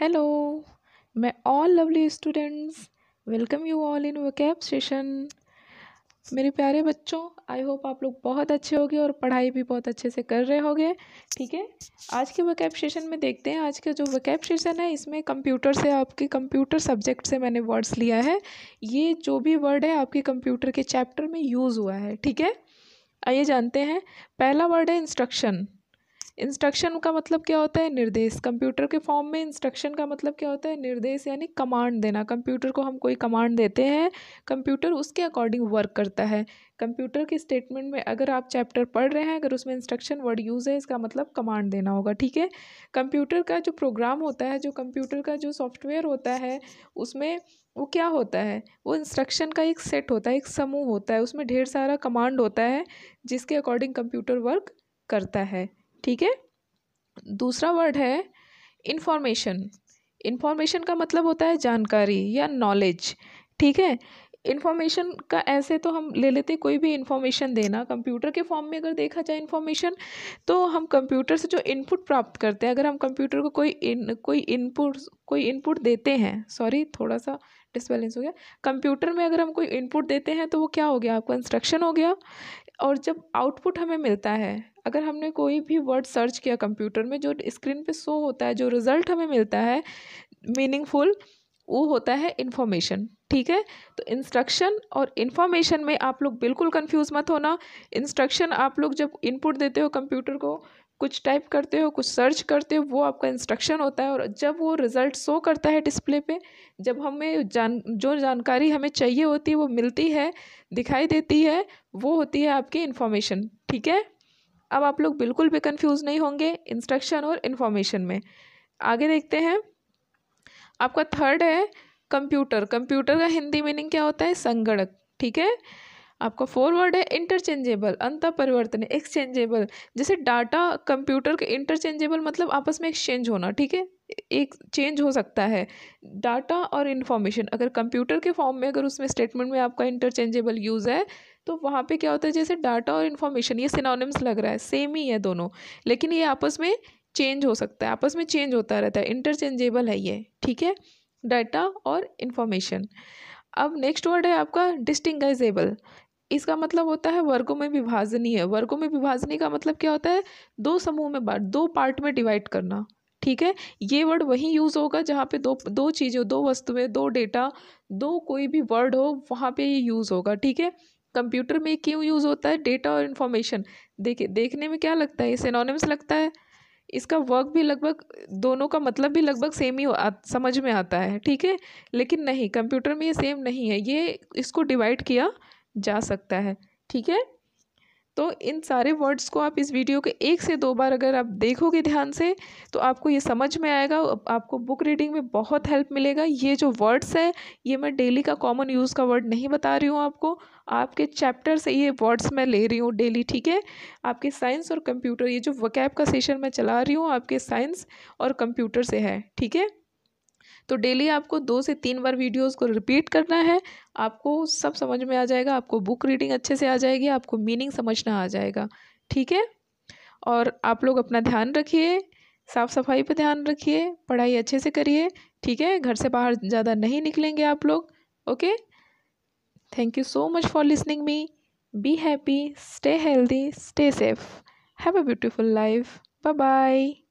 hello मैं all lovely students welcome you all in वैकेब session मेरे प्यारे बच्चों आई होप आप लोग बहुत अच्छे होंगे और पढ़ाई भी बहुत अच्छे से कर रहे होगे ठीक है आज के वैकेब सेशन में देखते हैं आज का जो वैकेब सेशन है इसमें कंप्यूटर से आपके कंप्यूटर सब्जेक्ट से मैंने वर्ड्स लिया है ये जो भी वर्ड है आपके कंप्यूटर के चैप्टर में यूज़ हुआ है ठीक है आइए जानते हैं पहला वर्ड है इंस्ट्रक्शन इंस्ट्रक्शन का मतलब क्या होता है निर्देश कंप्यूटर के फॉर्म में इंस्ट्रक्शन का मतलब क्या होता है निर्देश यानी कमांड देना कंप्यूटर को हम कोई कमांड देते हैं कंप्यूटर उसके अकॉर्डिंग वर्क करता है कंप्यूटर के स्टेटमेंट में अगर आप चैप्टर पढ़ रहे हैं अगर उसमें इंस्ट्रक्शन वर्ड यूज़ है इसका मतलब कमांड देना होगा ठीक है कंप्यूटर का जो प्रोग्राम होता है जो कंप्यूटर का जो सॉफ्टवेयर होता है उसमें वो क्या होता है वो इंस्ट्रक्शन का एक सेट होता है एक समूह होता है उसमें ढेर सारा कमांड होता है जिसके अकॉर्डिंग कंप्यूटर वर्क करता है ठीक है दूसरा वर्ड है इन्फॉर्मेशन इन्फॉर्मेशन का मतलब होता है जानकारी या नॉलेज ठीक है इन्फॉर्मेशन का ऐसे तो हम ले लेते कोई भी इन्फॉर्मेशन देना कंप्यूटर के फॉर्म में अगर देखा जाए इन्फॉर्मेशन तो हम कंप्यूटर से जो इनपुट प्राप्त करते हैं अगर हम कंप्यूटर को कोई इन कोई इनपुट कोई इनपुट देते हैं सॉरी थोड़ा सा डिसबैलेंस हो गया कंप्यूटर में अगर हम कोई इनपुट देते हैं तो वो क्या हो गया आपका इंस्ट्रक्शन हो गया और जब आउटपुट हमें मिलता है अगर हमने कोई भी वर्ड सर्च किया कंप्यूटर में जो स्क्रीन पे शो होता है जो रिज़ल्ट हमें मिलता है मीनिंगफुल वो होता है इन्फॉर्मेशन ठीक है तो इंस्ट्रक्शन और इन्फॉर्मेशन में आप लोग बिल्कुल कंफ्यूज मत होना इंस्ट्रक्शन आप लोग जब इनपुट देते हो कंप्यूटर को कुछ टाइप करते हो कुछ सर्च करते हो वो आपका इंस्ट्रक्शन होता है और जब वो रिज़ल्ट शो करता है डिस्प्ले पे जब हमें जान जो जानकारी हमें चाहिए होती है वो मिलती है दिखाई देती है वो होती है आपकी इन्फॉर्मेशन ठीक है अब आप लोग बिल्कुल भी कंफ्यूज नहीं होंगे इंस्ट्रक्शन और इन्फॉर्मेशन में आगे देखते हैं आपका थर्ड है कंप्यूटर कंप्यूटर का हिंदी मीनिंग क्या होता है संगणक ठीक है आपका फॉरवर्ड है इंटरचेंजेबल अंत परिवर्तन एक्सचेंजेबल जैसे डाटा कंप्यूटर के इंटरचेंजेबल मतलब आपस में एक्सचेंज होना ठीक है एक चेंज हो सकता है डाटा और इन्फॉर्मेशन अगर कंप्यूटर के फॉर्म में अगर उसमें स्टेटमेंट में आपका इंटरचेंजेबल यूज़ है तो वहाँ पे क्या होता है जैसे डाटा और इन्फॉर्मेशन ये सिनोनिम्स लग रहा है सेम ही है दोनों लेकिन ये आपस में चेंज हो सकता है आपस में चेंज होता रहता है इंटरचेंजेबल है ये ठीक है डाटा और इन्फॉर्मेशन अब नेक्स्ट वर्ड है आपका डिस्टिंगजेबल इसका मतलब होता है वर्गों में विभाजनी है वर्गों में विभाजनी का मतलब क्या होता है दो समूह में बांट दो पार्ट में डिवाइड करना ठीक है ये वर्ड वहीं यूज़ होगा जहाँ पे दो दो चीज़ें दो वस्तुएं दो डेटा दो कोई भी वर्ड हो वहाँ पे ये यूज़ होगा ठीक है कंप्यूटर में क्यों यूज़ होता है डेटा और इन्फॉर्मेशन देखिए देखने में क्या लगता है सिनोनिम्स लगता है इसका वर्क भी लगभग दोनों का मतलब भी लगभग सेम ही आ, समझ में आता है ठीक है लेकिन नहीं कंप्यूटर में ये सेम नहीं है ये इसको डिवाइड किया जा सकता है ठीक है तो इन सारे वर्ड्स को आप इस वीडियो के एक से दो बार अगर आप देखोगे ध्यान से तो आपको ये समझ में आएगा आपको बुक रीडिंग में बहुत हेल्प मिलेगा ये जो वर्ड्स है ये मैं डेली का कॉमन यूज़ का वर्ड नहीं बता रही हूँ आपको आपके चैप्टर से ये वर्ड्स मैं ले रही हूँ डेली ठीक है आपके साइंस और कंप्यूटर ये जो वकैब का सेशन मैं चला रही हूँ आपके साइंस और कंप्यूटर से है ठीक है तो डेली आपको दो से तीन बार वीडियोस को रिपीट करना है आपको सब समझ में आ जाएगा आपको बुक रीडिंग अच्छे से आ जाएगी आपको मीनिंग समझना आ जाएगा ठीक है और आप लोग अपना ध्यान रखिए साफ़ सफाई पर ध्यान रखिए पढ़ाई अच्छे से करिए ठीक है घर से बाहर ज़्यादा नहीं निकलेंगे आप लोग okay thank you so much for listening me be happy stay healthy stay safe have a beautiful life bye bye